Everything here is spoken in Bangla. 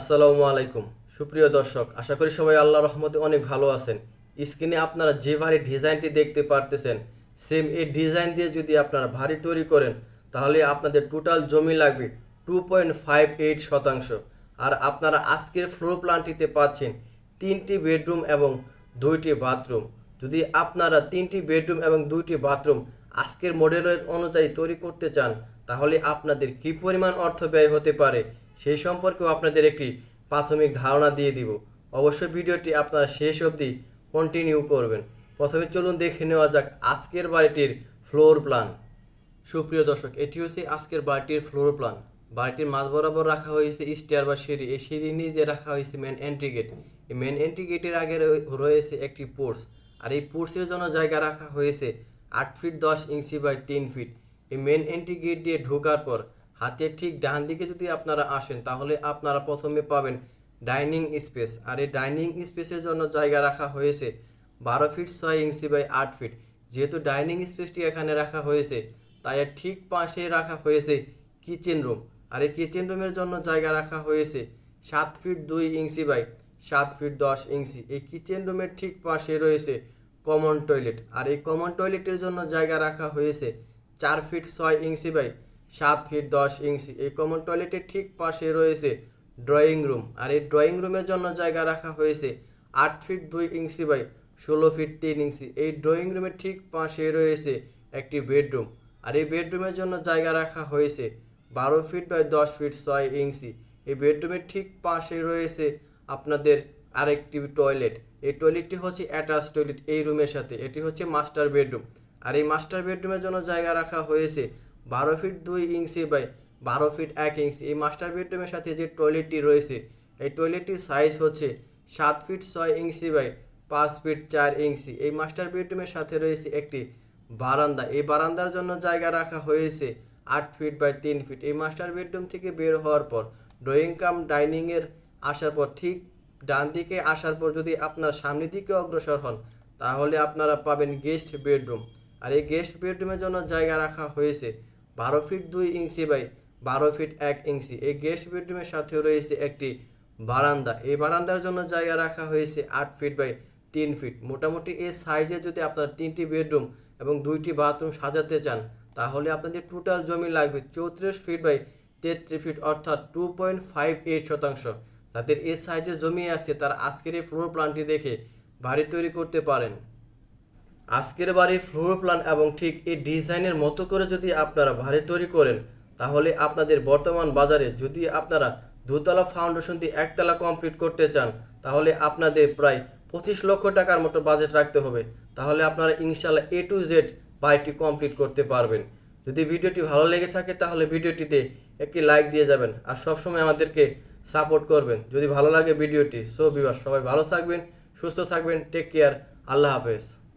আসসালামু আলাইকুম সুপ্রিয় দর্শক আশা করি সবাই আল্লাহ রহমতে অনেক ভালো আছেন স্ক্রিনে আপনারা যে ভারী ডিজাইনটি দেখতে পারতেছেন সেম এই ডিজাইন দিয়ে যদি আপনারা ভারী তৈরি করেন তাহলে আপনাদের টোটাল জমি লাগবে টু পয়েন্ট ফাইভ এইট শতাংশ আর আপনারা আজকের ফ্লোর প্ল্যানটিতে পাচ্ছেন তিনটি বেডরুম এবং দুইটি বাথরুম যদি আপনারা তিনটি বেডরুম এবং দুইটি বাথরুম আজকের মডেলের অনুযায়ী তৈরি করতে চান তাহলে আপনাদের কি পরিমাণ অর্থ ব্যয় হতে পারে সেই সম্পর্কেও আপনাদের একটি প্রাথমিক ধারণা দিয়ে দিব অবশ্যই ভিডিওটি আপনারা শেষ অবধি কন্টিনিউ করবেন প্রথমে চলুন দেখে নেওয়া যাক আজকের বাড়িটির ফ্লোর প্ল্যান সুপ্রিয় দর্শক এটি হচ্ছে আজকের বাড়িটির ফ্লোর প্ল্যান বাড়িটির মাঝ বরাবর রাখা হয়েছে স্টেয়ার বা সিঁড়ি এই সিঁড়ি নিচে রাখা হয়েছে মেন এন্ট্রি গেট এই মেন এন্ট্রি গেটের আগে রয়েছে একটি পোর্স আর এই পোর্সের জন্য জায়গা রাখা হয়েছে আট ফিট দশ ইঞ্চি বাই তিন ফিট এই মেন এন্ট্রি গেট দিয়ে ঢোকার পর হাতের ঠিক ডান দিকে যদি আপনারা আসেন তাহলে আপনারা প্রথমে পাবেন ডাইনিং স্পেস আর এই ডাইনিং স্পেসের জন্য জায়গা রাখা হয়েছে বারো ফিট ছয় ইঞ্চি বাই আট ফিট যেহেতু ডাইনিং স্পেসটি এখানে রাখা হয়েছে তাই এর ঠিক পাশে রাখা হয়েছে কিচেন রুম আর এই কিচেন রুমের জন্য জায়গা রাখা হয়েছে সাত ফিট দুই ইঞ্চি বাই সাত ফিট দশ ইঞ্চি এই কিচেন রুমের ঠিক পাশে রয়েছে কমন টয়লেট আর এই কমন টয়লেটের জন্য জায়গা রাখা হয়েছে চার ফিট ছয় ইঞ্চি বাই সাত ফিট দশ ইঞ্চি এই কমন টয়লেটের ঠিক পাশে রয়েছে ড্রয়িং রুম আর এই ড্রয়িং রুমের জন্য জায়গা রাখা হয়েছে আট ফিট দুই ইঞ্চি বাই ষোলো ফিট তিন ইঞ্চি এই ড্রয়িং রুমের ঠিক পাশে রয়েছে একটি বেডরুম আর এই বেডরুমের জন্য জায়গা রাখা হয়েছে বারো ফিট বাই দশ ফিট ছয় ইঞ্চি এই বেডরুমের ঠিক পাশে রয়েছে আপনাদের আরেকটি টয়লেট এই টয়লেটটি হচ্ছে অ্যাটাচ টয়লেট এই রুমের সাথে এটি হচ্ছে মাস্টার বেডরুম আর এই মাস্টার বেডরুমের জন্য জায়গা রাখা হয়েছে বারো ফিট দুই ইঞ্চি বাই বারো ফিট এক ইঞ্চি এই মাস্টার বেডরুমের সাথে যে টয়লেটটি রয়েছে এই টয়লেটটির সাইজ হচ্ছে সাত ফিট ছয় ইঞ্চি বাই পাঁচ ফিট চার ইঞ্চি এই মাস্টার বেডরুমের সাথে রয়েছে একটি বারান্দা এই বারান্দার জন্য জায়গা রাখা হয়েছে আট ফিট বাই তিন ফিট এই মাস্টার বেডরুম থেকে বের হওয়ার পর ড্রয়িং কাম ডাইনিংয়ের আসার পর ঠিক ডান দিকে আসার পর যদি আপনার সামনের দিকে অগ্রসর হন তাহলে আপনারা পাবেন গেস্ট বেডরুম আর এই গেস্ট বেডরুমের জন্য জায়গা রাখা হয়েছে বারো ফিট দুই ইঞ্চি বাই বারো ফিট এক ইঞ্চি এই গেস্ট বেডরুমের সাথে রয়েছে একটি বারান্দা এই বারান্দার জন্য জায়গা রাখা হয়েছে আট ফিট বাই তিন ফিট মোটামুটি এই সাইজে যদি আপনার তিনটি বেডরুম এবং দুইটি বাথরুম সাজাতে চান তাহলে আপনাদের টোটাল জমি লাগবে চৌত্রিশ ফিট বাই তেত্রিশ ফিট অর্থাৎ টু পয়েন্ট ফাইভ এইট শতাংশ তাদের এ সাইজে জমি আছে তারা আজকের এই ফ্লোর প্ল্যানটি দেখে বাড়ি তৈরি করতে পারেন আজকের বাড়ির ফ্লোর প্ল্যান এবং ঠিক এই ডিজাইনের মতো করে যদি আপনারা বাড়ি তৈরি করেন তাহলে আপনাদের বর্তমান বাজারে যদি আপনারা দুতলা ফাউন্ডেশন দিয়ে একতলা কমপ্লিট করতে চান তাহলে আপনাদের প্রায় পঁচিশ লক্ষ টাকার মতো বাজেট রাখতে হবে তাহলে আপনারা ইনশাল্লাহ এ টু জেড বাড়িটি কমপ্লিট করতে পারবেন যদি ভিডিওটি ভালো লেগে থাকে তাহলে ভিডিওটিতে একটি লাইক দিয়ে যাবেন আর সবসময় আমাদেরকে সাপোর্ট করবেন যদি ভালো লাগে ভিডিওটি সো বিবাস সবাই ভালো থাকবেন সুস্থ থাকবেন টেক কেয়ার আল্লাহ হাফেজ